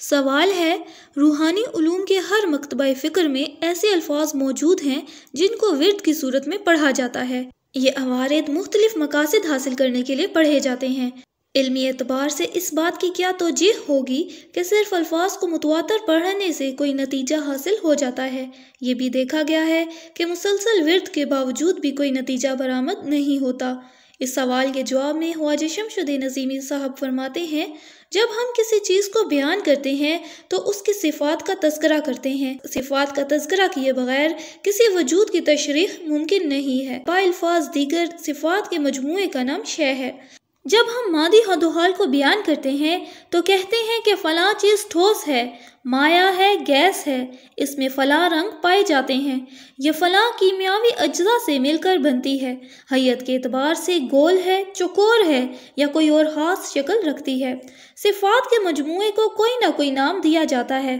सवाल है रूहानी उलूम के हर मकतबा फ़िक्र में ऐसे अल्फाज मौजूद हैं जिनको विरद की सूरत में पढ़ा जाता है ये अवारद मुख्तलिफ मकासद हासिल करने के लिए पढ़े जाते हैं इलमी एतबार से इस बात की क्या तोजह होगी कि सिर्फ अल्फाज को मुतवातर पढ़ने से कोई नतीजा हासिल हो जाता है ये भी देखा गया है कि मुसलसल विरद के बावजूद भी कोई नतीजा बरामद नहीं होता इस सवाल के जवाब में ख्वाज शमशुद नजीमी साहब फरमाते हैं जब हम किसी चीज़ को बयान करते हैं तो उसकी सिफात का तस्करा करते हैं सिफात का तस्करा किए बगैर किसी वजूद की तशरीह मुमकिन नहीं है बाफाज दीगर सिफात के मजमू का नाम शह है जब हम मादी हदोहाल को बयान करते हैं तो कहते हैं कि फ़लाँ चीज़ ठोस है माया है गैस है इसमें फ़लाँ रंग पाए जाते हैं यह फ़लाँ कीमियावी अज्जा से मिलकर बनती है हैत के अतबार से गोल है चकोर है या कोई और ख़ास शक्ल रखती है सिफात के मजमू को कोई ना कोई नाम दिया जाता है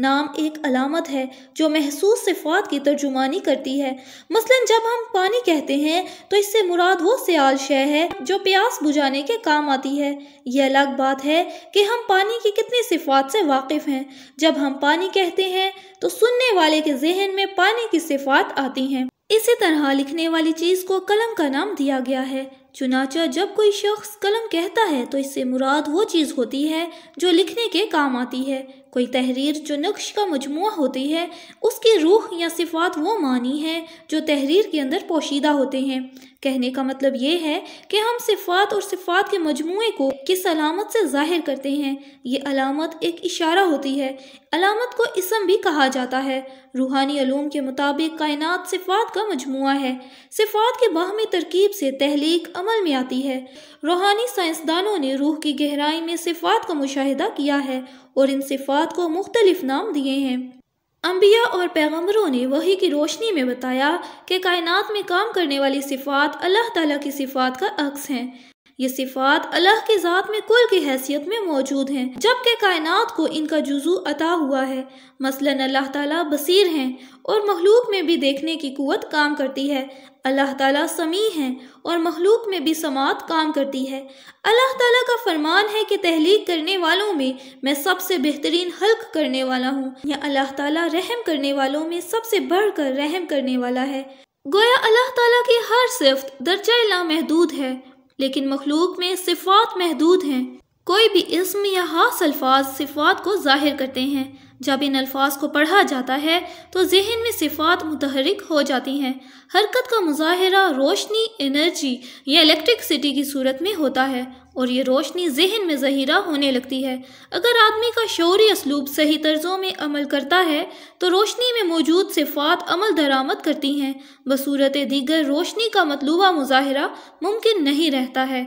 नाम एक अलामत है जो महसूस सिफात की तर्जुमानी करती है मसलन जब हम पानी कहते हैं तो इससे मुराद वो सयाल शय है जो प्यास बुझाने के काम आती है यह अलग बात है कि हम पानी की कितनी सिफात से वाकिफ़ हैं जब हम पानी कहते हैं तो सुनने वाले के जहन में पानी की सिफात आती हैं इसी तरह लिखने वाली चीज़ को कलम का नाम दिया गया है चुनाचा जब कोई शख्स कलम कहता है तो इससे मुराद वो चीज़ होती है जो लिखने के काम आती है कोई तहरीर जो नक्श का मजमू होती है उसकी रूह या सिफात वो मानी है जो तहरीर के अंदर पोशीदा होते हैं कहने का मतलब ये है कि हम सिफात और सिफात के मजमू को किस अलामत से ज़ाहिर करते हैं ये अलामत एक इशारा होती है अलामत को इसम भी कहा जाता है रूहानी अलूम के मुताबिक कायनात सिफात का मजमू है सिफात के बाहमी तरकीब से तहलीक अमल अमल में आती है रूहानी साइंसदानों ने रूह की गहराई में सिफात का मुशाहिदा किया है और इन सिफात को मुख्तलिफ नाम दिए हैं अम्बिया और पैगम्बरों ने वही की रोशनी में बताया कि कायनात में काम करने वाली सिफात अल्लाह तला की सिफात का अक्स हैं ये सिफात अल्लाह की ज़ात में कुल की हैसियत में मौजूद हैं जबकि कायनात को इनका जुजू अता हुआ है मसलन अल्लाह ताला बसीर हैं और मखलूक में भी देखने की कुत काम करती है अल्लाह ताला समी हैं और मखलूक में भी समात काम करती है अल्लाह ताला का फरमान है कि तहलीक करने वालों में मैं सबसे बेहतरीन हल्क करने वाला हूँ या अल्लाह ताला रहम करने वालों में सबसे बढ़कर रहम करने वाला है गोया अल्लाह ताला की हर सिफत दर्जा महदूद है लेकिन मखलूक में सिफात महदूद हैं कोई भी इसम या खास अल्फाज सिफात को ज़ाहिर करते हैं जब इन अल्फाज को पढ़ा जाता है तो जहन में सिफात मुतहरक हो जाती हैं हरकत का मुजाहरा रोशनी एनर्जी या इलेक्ट्रिकसिटी की सूरत में होता है और ये रोशनी जहन में जहीरा होने लगती है अगर आदमी का शौरी असलूब सही तर्जों में अमल करता है तो रोशनी में मौजूद सिफात अमल दरामद करती हैं बसूरत दीगर रोशनी का मतलूबा मुजाहरा मुमकिन नहीं रहता है